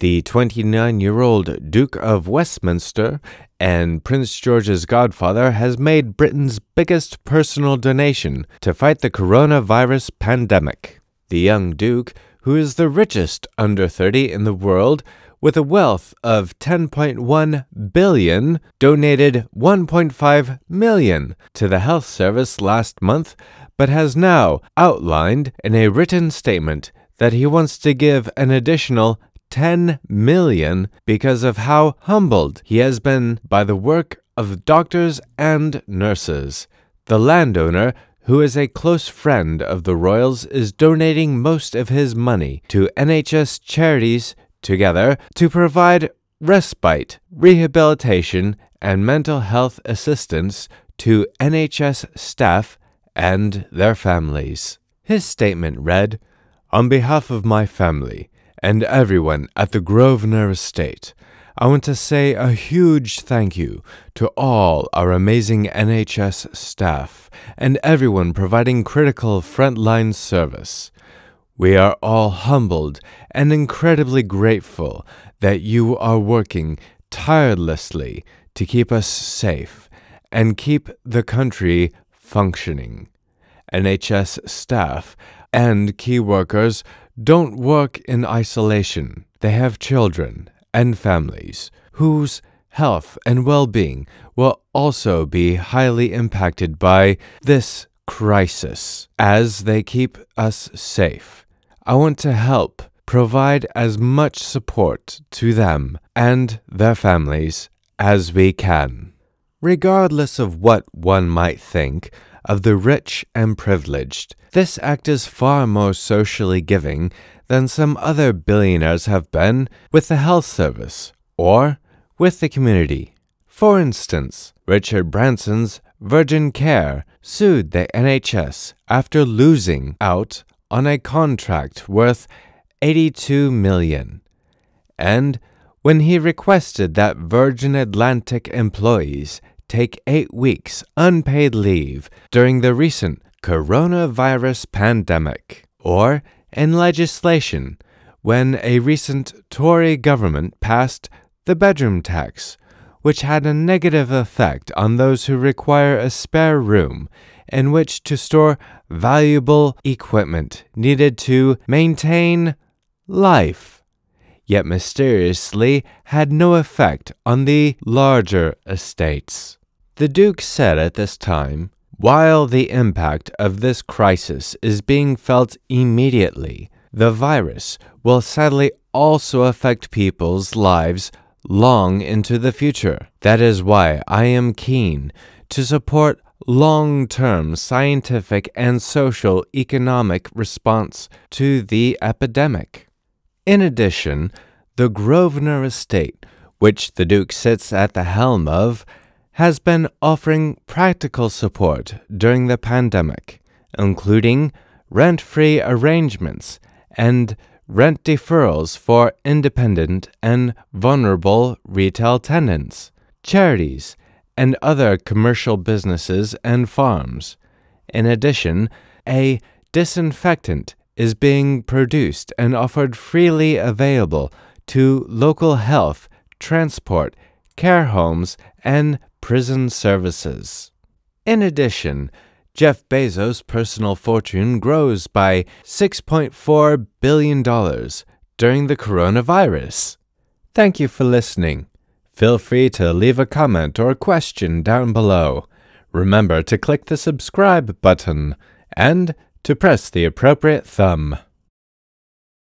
The 29 year old Duke of Westminster and Prince George's godfather has made Britain's biggest personal donation to fight the coronavirus pandemic. The young Duke, who is the richest under 30 in the world, with a wealth of 10.1 billion, donated 1.5 million to the health service last month, but has now outlined in a written statement that he wants to give an additional 10 million because of how humbled he has been by the work of doctors and nurses. The landowner, who is a close friend of the royals, is donating most of his money to NHS charities together to provide respite, rehabilitation, and mental health assistance to NHS staff and their families. His statement read On behalf of my family, and everyone at the Grosvenor Estate. I want to say a huge thank you to all our amazing NHS staff and everyone providing critical frontline service. We are all humbled and incredibly grateful that you are working tirelessly to keep us safe and keep the country functioning. NHS staff and key workers don't work in isolation. They have children and families whose health and well being will also be highly impacted by this crisis as they keep us safe. I want to help provide as much support to them and their families as we can. Regardless of what one might think, of the rich and privileged. This act is far more socially giving than some other billionaires have been with the health service or with the community. For instance, Richard Branson's Virgin Care sued the NHS after losing out on a contract worth 82 million. And when he requested that Virgin Atlantic employees take eight weeks unpaid leave during the recent coronavirus pandemic, or in legislation, when a recent Tory government passed the bedroom tax, which had a negative effect on those who require a spare room in which to store valuable equipment needed to maintain life, yet mysteriously had no effect on the larger estates. The Duke said at this time, while the impact of this crisis is being felt immediately, the virus will sadly also affect people's lives long into the future. That is why I am keen to support long term scientific and social economic response to the epidemic. In addition, the Grosvenor estate, which the Duke sits at the helm of, has been offering practical support during the pandemic, including rent free arrangements and rent deferrals for independent and vulnerable retail tenants, charities, and other commercial businesses and farms. In addition, a disinfectant is being produced and offered freely available to local health, transport, care homes, and prison services. In addition, Jeff Bezos' personal fortune grows by $6.4 billion during the coronavirus. Thank you for listening. Feel free to leave a comment or a question down below. Remember to click the subscribe button and to press the appropriate thumb.